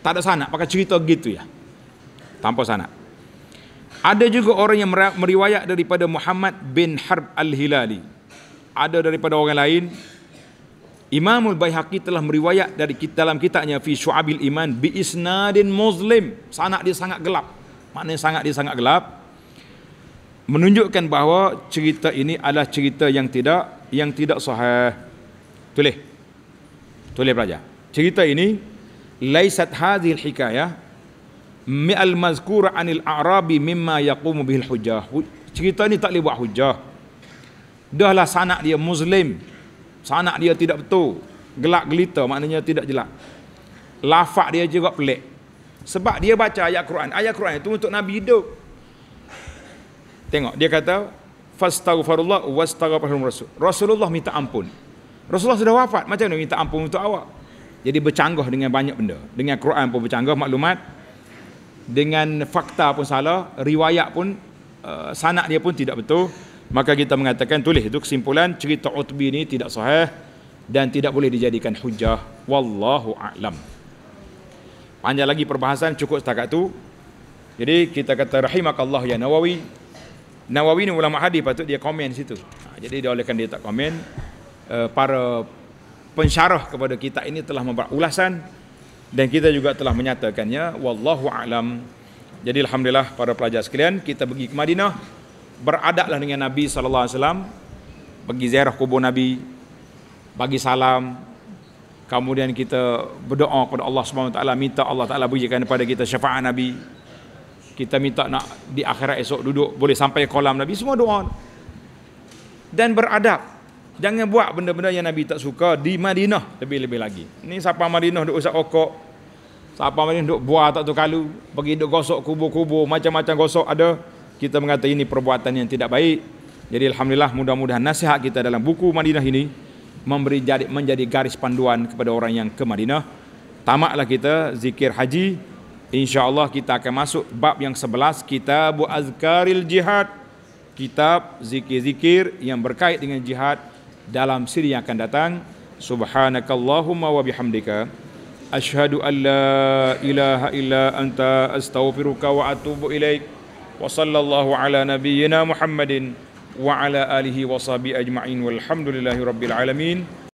A: Tak ada sanad pakai cerita begitu ya. Tanpa sanad. Ada juga orang yang meriwayat daripada Muhammad bin Harb Al-Hilali ada daripada orang lain Imamul Baihaqi telah meriwayat dari kita dalam kitabnya fi Syu'abil Iman bi isnadin muslim. sanad dia sangat gelap maknanya sangat dia sangat gelap menunjukkan bahawa cerita ini adalah cerita yang tidak yang tidak sahih tulis tulis belajar cerita ini laisat hadhil hikaya mi al mazkur anil a'rabi mimma yaqumu bihil hujjah cerita ini tak boleh buat hujjah dahlah sanak dia muslim sanak dia tidak betul gelak gelita maknanya tidak jelas lafak dia juga pelik sebab dia baca ayat Quran ayat Quran itu untuk nabi hidup tengok dia kata fastaghfirullah wastaghfirur rasul Rasulullah minta ampun Rasulullah sudah wafat macam mana minta ampun untuk awak jadi bercanggah dengan banyak benda dengan Quran pun bercanggah maklumat dengan fakta pun salah riwayat pun uh, sanak dia pun tidak betul maka kita mengatakan tulis itu kesimpulan cerita Utbi ini tidak sahih dan tidak boleh dijadikan hujah wallahu a'lam panjang lagi perbahasan cukup setakat itu jadi kita kata rahimakallah ya Nawawi Nawawi ni ulama hadis patut dia komen situ ha, jadi dia olehkan dia tak komen eh, para pensyarah kepada kita ini telah membuat ulasan dan kita juga telah menyatakannya wallahu a'lam jadi alhamdulillah para pelajar sekalian kita pergi ke Madinah beradaklah dengan Nabi sallallahu alaihi wasallam pergi ziarah kubur Nabi bagi salam kemudian kita berdoa kepada Allah Subhanahu taala minta Allah taala berikan kepada kita syafaat Nabi kita minta nak di akhirat esok duduk boleh sampai kolam Nabi semua doa dan beradab jangan buat benda-benda yang Nabi tak suka di Madinah lebih-lebih lagi ni siapa Madinah duk usak okok siapa Madinah duk buah tak tu kalu pergi duk gosok kubur-kubur macam-macam gosok ada kita mengata ini perbuatan yang tidak baik. Jadi alhamdulillah mudah-mudahan nasihat kita dalam buku Madinah ini memberi jadi, menjadi garis panduan kepada orang yang ke Madinah. Tamaklah kita zikir haji. Insya-Allah kita akan masuk bab yang 11 kitab azkaril jihad. Kitab zikir-zikir yang berkait dengan jihad dalam siri yang akan datang. Subhanakallahumma wa bihamdika ashhadu an la ilaha illa anta astaghfiruka wa atubu ilaika. وصلى الله على نبينا محمد وعلى اله وصحبه اجمعين والحمد لله رب العالمين